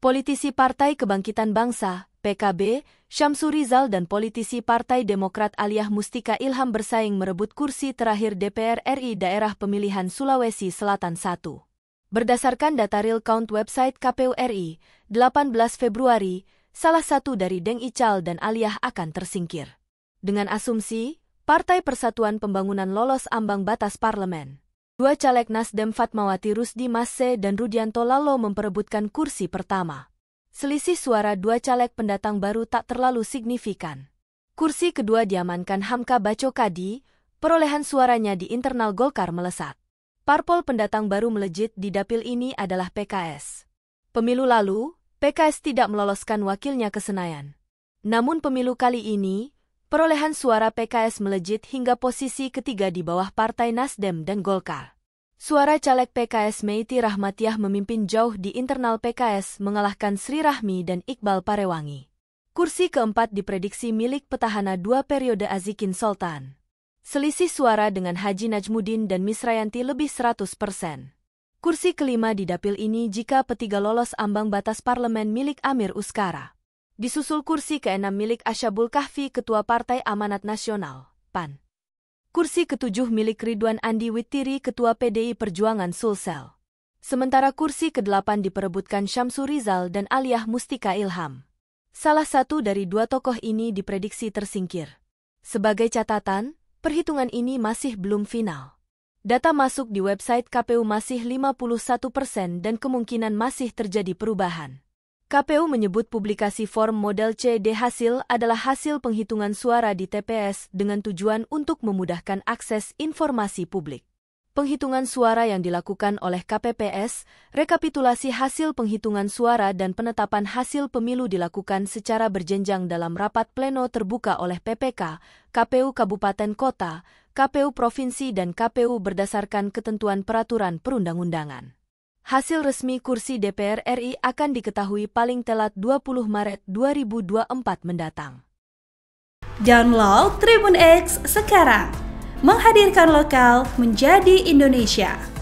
politisi Partai Kebangkitan Bangsa, PKB, Syamsu Rizal dan politisi Partai Demokrat Aliyah Mustika Ilham bersaing merebut kursi terakhir DPR RI daerah pemilihan Sulawesi Selatan 1. Berdasarkan data real count website KPU RI, 18 Februari, salah satu dari Deng Ical dan Aliyah akan tersingkir. Dengan asumsi, Partai Persatuan Pembangunan lolos ambang batas parlemen. Dua caleg Nasdem Fatmawati Rusdi Masse dan Rudianto Lalo memperebutkan kursi pertama. Selisih suara dua caleg pendatang baru tak terlalu signifikan. Kursi kedua diamankan Hamka Bacokadi, perolehan suaranya di internal Golkar melesat. Parpol pendatang baru melejit di dapil ini adalah PKS. Pemilu lalu, PKS tidak meloloskan wakilnya ke Senayan. Namun pemilu kali ini, perolehan suara PKS melejit hingga posisi ketiga di bawah Partai Nasdem dan Golkar. Suara caleg PKS Meiti Rahmatiah memimpin jauh di internal PKS mengalahkan Sri Rahmi dan Iqbal Parewangi. Kursi keempat diprediksi milik petahana dua periode Azikin Sultan. Selisih suara dengan Haji Najmudin dan Misrayanti lebih 100 persen. Kursi kelima di dapil ini jika petiga lolos ambang batas parlemen milik Amir Uskara. Disusul kursi ke-6 milik Asyabul Kahfi Ketua Partai Amanat Nasional, PAN. Kursi ketujuh milik Ridwan Andi Witiri Ketua PDI Perjuangan Sulsel. Sementara kursi ke-8 diperebutkan Syamsu Rizal dan Aliyah Mustika Ilham. Salah satu dari dua tokoh ini diprediksi tersingkir. Sebagai catatan, perhitungan ini masih belum final. Data masuk di website KPU masih 51 persen dan kemungkinan masih terjadi perubahan. KPU menyebut publikasi form modal CD hasil adalah hasil penghitungan suara di TPS dengan tujuan untuk memudahkan akses informasi publik. Penghitungan suara yang dilakukan oleh KPPS, rekapitulasi hasil penghitungan suara dan penetapan hasil pemilu dilakukan secara berjenjang dalam rapat pleno terbuka oleh PPK, KPU Kabupaten Kota, KPU Provinsi dan KPU berdasarkan ketentuan peraturan perundang-undangan. Hasil resmi kursi DPR RI akan diketahui paling telat 20 Maret 2024 mendatang. Download Tribun X sekarang. Menghadirkan lokal menjadi Indonesia.